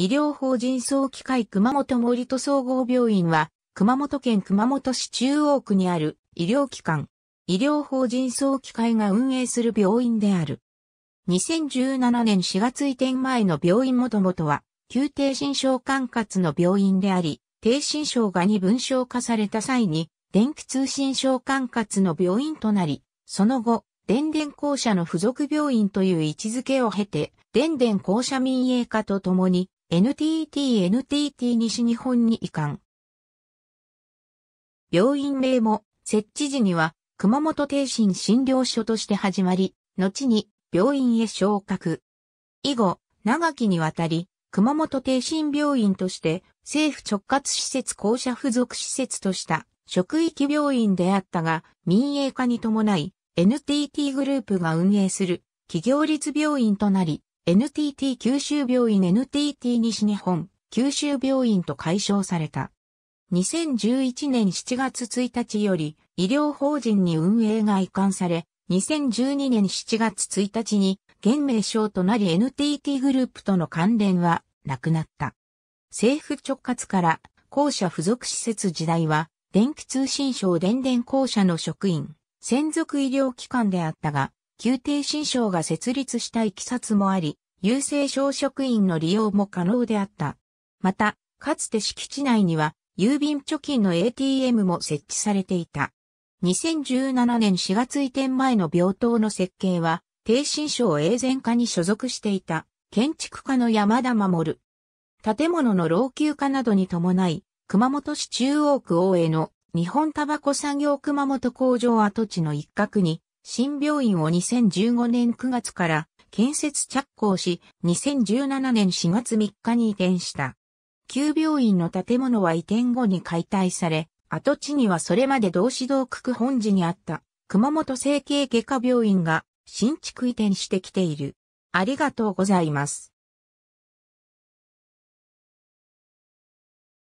医療法人総機会熊本森戸総合病院は、熊本県熊本市中央区にある医療機関、医療法人総機会が運営する病院である。2017年4月移転前の病院もともとは、旧低心症管轄の病院であり、低心症が二分症化された際に、電気通信症管轄の病院となり、その後、電電校舎の付属病院という位置づけを経て、電電校舎民営化とともに、NTT NTT 西日本に移管。病院名も設置時には熊本定心診療所として始まり、後に病院へ昇格。以後、長きにわたり、熊本定心病院として政府直轄施設公社付属施設とした職域病院であったが、民営化に伴い NTT グループが運営する企業立病院となり、NTT 九州病院 NTT 西日本九州病院と解消された。2011年7月1日より医療法人に運営が移管され、2012年7月1日に現名称となり NTT グループとの関連はなくなった。政府直轄から公社付属施設時代は電気通信省電電公社の職員、専属医療機関であったが、宮廷新省が設立したいきさつもあり、郵政省職員の利用も可能であった。また、かつて敷地内には、郵便貯金の ATM も設置されていた。2017年4月移転前の病棟の設計は、低新省永全課に所属していた、建築家の山田守。建物の老朽化などに伴い、熊本市中央区大江の日本タバコ産業熊本工場跡地の一角に新病院を2015年9月から建設着工し、2017年4月3日に移転した。旧病院の建物は移転後に解体され、跡地にはそれまで同志道区区本寺にあった熊本整形外科病院が新築移転してきている。ありがとうございます。